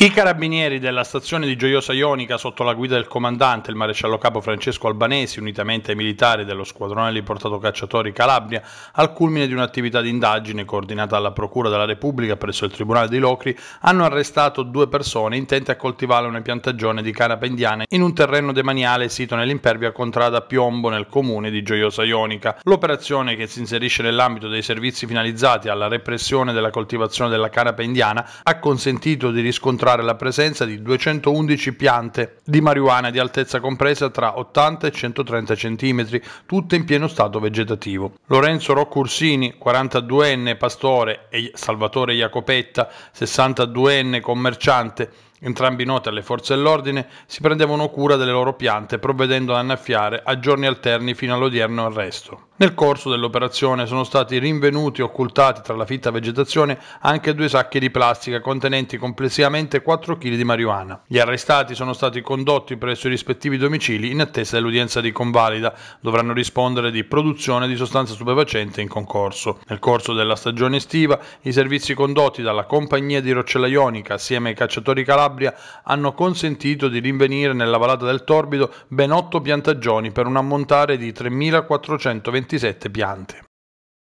I carabinieri della stazione di Gioiosa Ionica, sotto la guida del comandante, il maresciallo capo Francesco Albanesi, unitamente ai militari dello squadrone di portato cacciatori Calabria, al culmine di un'attività di indagine coordinata dalla Procura della Repubblica presso il Tribunale di Locri, hanno arrestato due persone intente a coltivare una piantagione di canapa indiana in un terreno demaniale sito nell'impervia contrada Piombo nel comune di Gioiosa Ionica. L'operazione, che si inserisce nell'ambito dei servizi finalizzati alla repressione della coltivazione della canapa indiana, ha consentito di riscontrare riscontrare la presenza di 211 piante di marijuana di altezza compresa tra 80 e 130 cm, tutte in pieno stato vegetativo. Lorenzo Roccursini, 42enne pastore, e Salvatore Jacopetta, 62enne commerciante, Entrambi noti alle forze dell'ordine si prendevano cura delle loro piante provvedendo ad annaffiare a giorni alterni fino all'odierno arresto. Nel corso dell'operazione sono stati rinvenuti e occultati tra la fitta vegetazione anche due sacchi di plastica contenenti complessivamente 4 kg di marijuana. Gli arrestati sono stati condotti presso i rispettivi domicili in attesa dell'udienza di convalida. Dovranno rispondere di produzione di sostanza stupefacente in concorso. Nel corso della stagione estiva i servizi condotti dalla compagnia di Roccella Ionica assieme ai cacciatori calati Calabria hanno consentito di rinvenire nella Valata del Torbido ben 8 piantagioni per un ammontare di 3.427 piante.